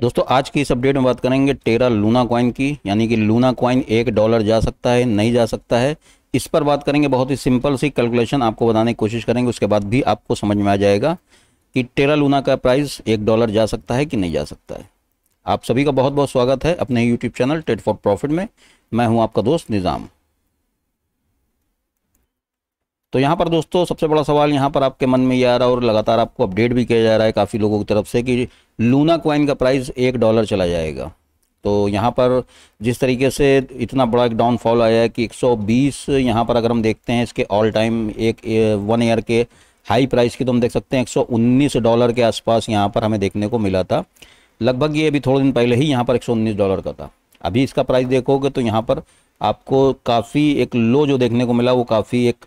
दोस्तों आज की इस अपडेट में बात करेंगे टेरा लूना कॉइन की यानी कि लूना कॉइन एक डॉलर जा सकता है नहीं जा सकता है इस पर बात करेंगे बहुत ही सिंपल सी कैलकुलेशन आपको बताने की कोशिश करेंगे उसके बाद भी आपको समझ में आ जाएगा कि टेरा लूना का प्राइस एक डॉलर जा सकता है कि नहीं जा सकता है आप सभी का बहुत बहुत स्वागत है अपने यूट्यूब चैनल टेट फॉर प्रॉफिट में मैं हूँ आपका दोस्त निज़ाम तो यहाँ पर दोस्तों सबसे बड़ा सवाल यहाँ पर आपके मन में ये आ रहा है और लगातार आपको अपडेट भी किया जा रहा है काफ़ी लोगों की तरफ से कि लूना क्वाइन का प्राइस एक डॉलर चला जाएगा तो यहाँ पर जिस तरीके से इतना बड़ा एक डाउनफॉल आया है कि 120 यहाँ पर अगर हम देखते हैं इसके ऑल टाइम एक वन ईयर के हाई प्राइस की तो हम देख सकते हैं एक डॉलर के आसपास यहाँ पर हमें देखने को मिला था लगभग ये अभी थोड़े दिन पहले ही यहाँ पर एक डॉलर का था अभी इसका प्राइस देखोगे तो यहाँ पर आपको काफ़ी एक लो जो देखने को मिला वो काफ़ी एक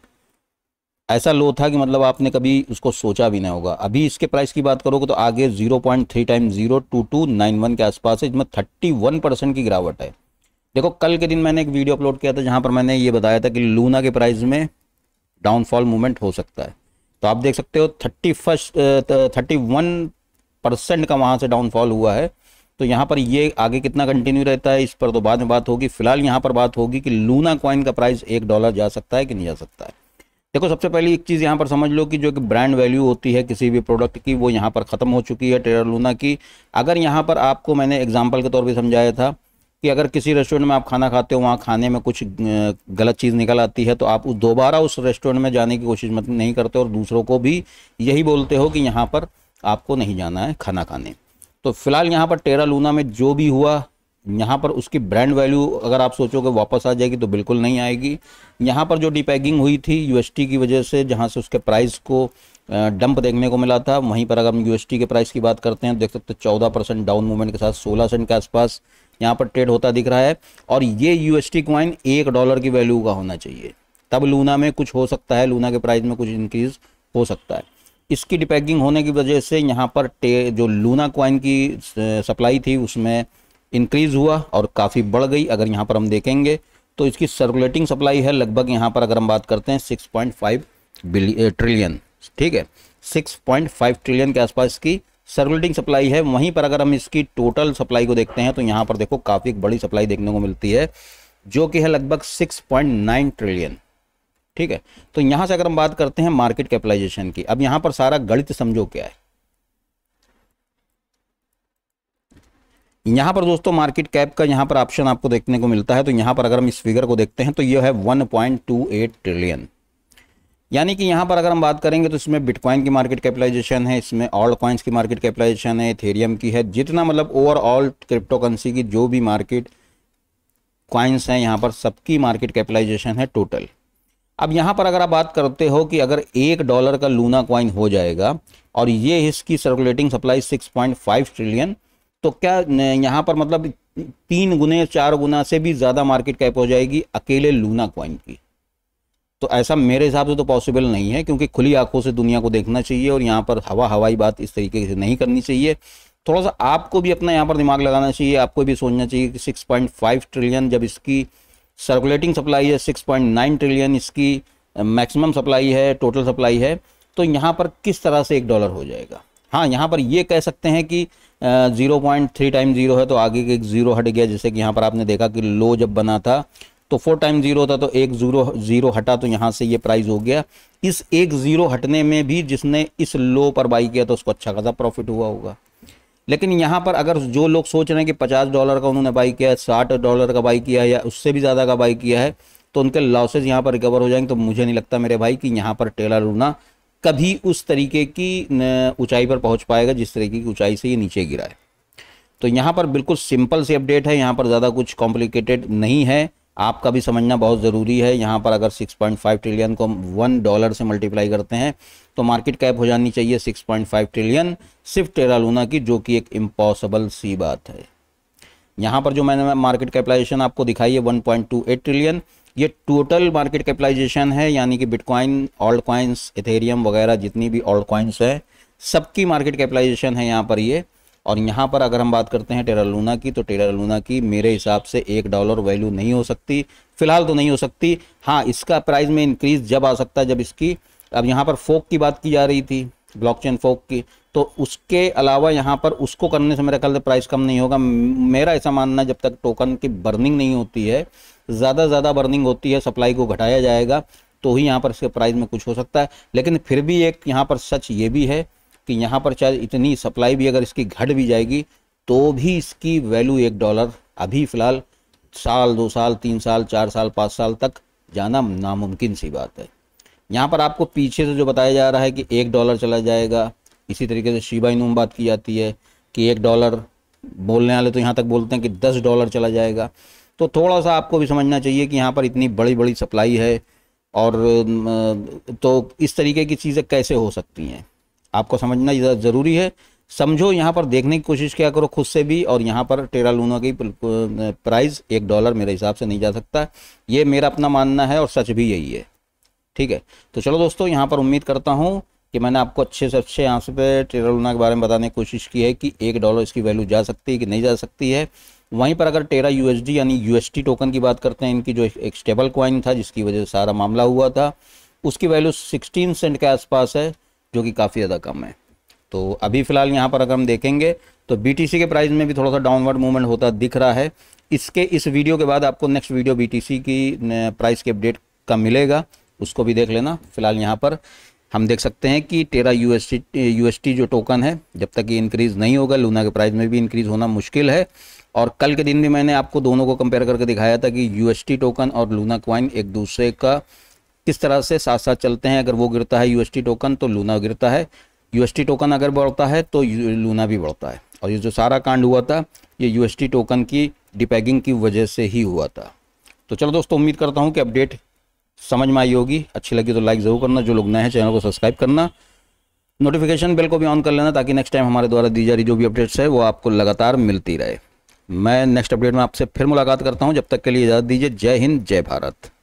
ऐसा लो था कि मतलब आपने कभी उसको सोचा भी नहीं होगा अभी इसके प्राइस की बात करोगे तो आगे zero point three time zero two two nine one के आसपास है इसमें थर्टी वन परसेंट की गिरावट है देखो कल के दिन मैंने एक वीडियो अपलोड किया था जहाँ पर मैंने ये बताया था कि लूना के प्राइस में डाउनफॉल मूवमेंट हो सकता है तो आप देख सकते हो thirty first thirty one percent का वहाँ से डाउनफॉल हुआ है तो यहाँ पर ये आगे कितना कंटिन्यू रहता है इस पर तो बाद में बात होगी फिलहाल यहाँ पर बात होगी कि लूना क्वाइन का प्राइस एक डॉलर जा सकता है कि नहीं जा सकता है देखो सबसे पहली एक चीज़ यहाँ पर समझ लो कि जो कि ब्रांड वैल्यू होती है किसी भी प्रोडक्ट की वो यहाँ पर ख़त्म हो चुकी है टेरा लूना की अगर यहाँ पर आपको मैंने एग्जाम्पल के तौर पर समझाया था कि अगर किसी रेस्टोरेंट में आप खाना खाते हो वहाँ खाने में कुछ गलत चीज़ निकल आती है तो आप दोबारा उस रेस्टोरेंट में जाने की कोशिश मत नहीं करते और दूसरों को भी यही बोलते हो कि यहाँ पर आपको नहीं जाना है खाना खाने तो फिलहाल यहाँ पर टेरा लूना में जो भी हुआ यहाँ पर उसकी ब्रांड वैल्यू अगर आप सोचोगे वापस आ जाएगी तो बिल्कुल नहीं आएगी यहाँ पर जो डिपैगिंग हुई थी यू की वजह से जहाँ से उसके प्राइस को डंप देखने को मिला था वहीं पर अगर हम यू के प्राइस की बात करते हैं तो देख सकते हैं चौदह परसेंट डाउन मूवमेंट के साथ सोलह सेंट के आसपास यहाँ पर ट्रेड होता दिख रहा है और ये टी क्वाइन एक डॉलर की वैल्यू का होना चाहिए तब लूना में कुछ हो सकता है लूना के प्राइस में कुछ इंक्रीज हो सकता है इसकी डिपैकिंग होने की वजह से यहाँ पर जो लूना क्वाइन की सप्लाई थी उसमें इंक्रीज़ हुआ और काफ़ी बढ़ गई अगर यहाँ पर हम देखेंगे तो इसकी सर्कुलेटिंग सप्लाई है लगभग यहाँ पर अगर हम बात करते हैं 6.5 बिलियन ट्रिलियन ठीक है 6.5 ट्रिलियन के आसपास की सर्कुलेटिंग सप्लाई है वहीं पर अगर हम इसकी टोटल सप्लाई को देखते हैं तो यहाँ पर देखो काफ़ी बड़ी सप्लाई देखने को मिलती है जो कि है लगभग 6.9 ट्रिलियन ठीक है तो यहाँ से अगर हम बात करते हैं मार्केट कैपिटलाइजेशन की अब यहाँ पर सारा गणित समझो क्या है यहाँ पर दोस्तों मार्केट कैप का यहाँ पर ऑप्शन आपको देखने को मिलता है तो यहाँ पर अगर हम इस फिगर को देखते हैं तो ये है 1.28 ट्रिलियन यानी कि यहाँ पर अगर हम बात करेंगे तो इसमें बिटकॉइन की मार्केट कैपिटलाइजेशन है इसमें ऑल्ड कॉइन्स की मार्केट कैपिटलाइजेशन है थेरियम की है जितना मतलब ओवरऑल क्रिप्टो करेंसी की जो भी मार्केट कॉइन्स हैं यहाँ पर सबकी मार्केट कैपिटलाइजेशन है टोटल अब यहाँ पर अगर आप बात करते हो कि अगर एक डॉलर का लूना कॉइन हो जाएगा और ये इसकी सर्कुलेटिंग सप्लाई 6.5 ट्रिलियन तो क्या यहाँ पर मतलब तीन गुने चार गुना से भी ज़्यादा मार्केट कैप हो जाएगी अकेले लूना क्वाइन की तो ऐसा मेरे हिसाब से तो पॉसिबल नहीं है क्योंकि खुली आंखों से दुनिया को देखना चाहिए और यहाँ पर हवा हवाई बात इस तरीके से नहीं करनी चाहिए थोड़ा सा आपको भी अपना यहाँ पर दिमाग लगाना चाहिए आपको भी सोचना चाहिए कि 6.5 ट्रिलियन जब इसकी सर्कुलेटिंग सप्लाई है 6.9 ट्रिलियन इसकी मैक्सिमम सप्लाई है टोटल सप्लाई है तो यहाँ पर किस तरह से एक डॉलर हो जाएगा हाँ यहाँ पर ये कह सकते हैं कि zero point three time zero है तो आगे एक ज़ीरो हट गया जैसे कि यहाँ पर आपने देखा कि लो जब बना था तो फोर टाइम ज़ीरो था तो एक ज़ीरो ज़ीरो हटा तो यहाँ से ये प्राइस हो गया इस एक ज़ीरो हटने में भी जिसने इस लो पर बाई किया तो उसको अच्छा खासा प्रॉफिट हुआ होगा लेकिन यहाँ पर अगर जो लोग सोच रहे हैं कि पचास डॉलर का उन्होंने बाई किया है साठ डॉलर का बाई किया है या उससे भी ज़्यादा का बाई किया है तो उनके लॉसेज यहाँ पर रिकवर हो जाएंगे तो मुझे नहीं लगता मेरे भाई कि यहाँ पर टेलर रूना कभी उस तरीके की ऊंचाई पर पहुंच पाएगा जिस तरीके की ऊंचाई से ये नीचे गिरा है तो यहाँ पर बिल्कुल सिंपल सी अपडेट है यहाँ पर ज़्यादा कुछ कॉम्प्लिकेटेड नहीं है आपका भी समझना बहुत ज़रूरी है यहाँ पर अगर 6.5 ट्रिलियन को वन डॉलर से मल्टीप्लाई करते हैं तो मार्केट कैप हो जानी चाहिए 6.5 ट्रिलियन सिर्फ टेरा लूना की जो कि एक इम्पॉसिबल सी बात है यहाँ पर जो मैंने मार्केट कैपिटलाइजेशन आपको दिखाई है 1.28 ट्रिलियन ये टोटल मार्केट कैपिटलाइजेशन है यानी कि बिटकॉइन ऑल्ड कॉइन्स इथेरियम वगैरह जितनी भी ऑल्ड कॉइन्स है सबकी मार्केट कैपिटलाइजेशन है यहाँ पर ये और यहाँ पर अगर हम बात करते हैं टेरा लूना की तो टेरा लूना की मेरे हिसाब से एक डॉलर वैल्यू नहीं हो सकती फिलहाल तो नहीं हो सकती हाँ इसका प्राइस में इंक्रीज जब आ सकता है जब इसकी अब यहाँ पर फोक की बात की जा रही थी ब्लॉकचेन फोक की तो उसके अलावा यहाँ पर उसको करने से मेरा ख्याल से प्राइस कम नहीं होगा मेरा ऐसा मानना जब तक टोकन की बर्निंग नहीं होती है ज़्यादा ज़्यादा बर्निंग होती है सप्लाई को घटाया जाएगा तो ही यहाँ पर इसके प्राइस में कुछ हो सकता है लेकिन फिर भी एक यहाँ पर सच ये भी है कि यहाँ पर चाहे इतनी सप्लाई भी अगर इसकी घट भी जाएगी तो भी इसकी वैल्यू एक डॉलर अभी फ़िलहाल साल दो साल तीन साल चार साल पाँच साल तक जाना नामुमकिन सी बात है यहाँ पर आपको पीछे से जो बताया जा रहा है कि एक डॉलर चला जाएगा इसी तरीके से शिबा इनूम बात की जाती है कि एक डॉलर बोलने वाले तो यहाँ तक बोलते हैं कि दस डॉलर चला जाएगा तो थोड़ा सा आपको भी समझना चाहिए कि यहाँ पर इतनी बड़ी बड़ी सप्लाई है और तो इस तरीके की चीज़ें कैसे हो सकती हैं आपको समझना ज़रूरी है समझो यहाँ पर देखने की कोशिश किया करो खुद से भी और यहाँ पर टेरा लूना की प्राइस एक डॉलर मेरे हिसाब से नहीं जा सकता ये मेरा अपना मानना है और सच भी यही है ठीक है तो चलो दोस्तों यहाँ पर उम्मीद करता हूँ कि मैंने आपको अच्छे से अच्छे यहाँ से पे टेरा लूना के बारे में बताने की कोशिश की है कि एक डॉलर इसकी वैल्यू जा सकती है कि नहीं जा सकती है वहीं पर अगर टेरा यूएसडी यानी यूएसटी टोकन की बात करते हैं इनकी जो एक स्टेबल क्वाइन था जिसकी वजह से सारा मामला हुआ था उसकी वैल्यू सिक्सटीन सेंट के आसपास है जो कि काफ़ी ज़्यादा कम है तो अभी फ़िलहाल यहाँ पर अगर हम देखेंगे तो बी के प्राइस में भी थोड़ा सा डाउनवर्ड मूवमेंट होता दिख रहा है इसके इस वीडियो के बाद आपको नेक्स्ट वीडियो बी की प्राइस के अपडेट का मिलेगा उसको भी देख लेना फिलहाल यहाँ पर हम देख सकते हैं कि टेरा यू एस जो टोकन है जब तक ये इंक्रीज़ नहीं होगा लूना के प्राइस में भी इंक्रीज़ होना मुश्किल है और कल के दिन भी मैंने आपको दोनों को कंपेयर करके दिखाया था कि यू टोकन और लूना क्वाइन एक दूसरे का किस तरह से साथ साथ चलते हैं अगर वो गिरता है यू टोकन तो लूना गिरता है यू टोकन अगर बढ़ता है तो लूना भी बढ़ता है और ये जो सारा कांड हुआ था ये यू टोकन की डिपैगिंग की वजह से ही हुआ था तो चलो दोस्तों उम्मीद करता हूँ कि अपडेट समझ में आई होगी अच्छी लगी तो लाइक ज़रूर करना जो लोग नए हैं चैनल को सब्सक्राइब करना नोटिफिकेशन बेल को भी ऑन कर लेना ताकि नेक्स्ट टाइम हमारे द्वारा दी जा रही जो भी अपडेट्स है वो आपको लगातार मिलती रहे मैं नेक्स्ट अपडेट में आपसे फिर मुलाकात करता हूँ जब तक के लिए इजाज़त दीजिए जय हिंद जय भारत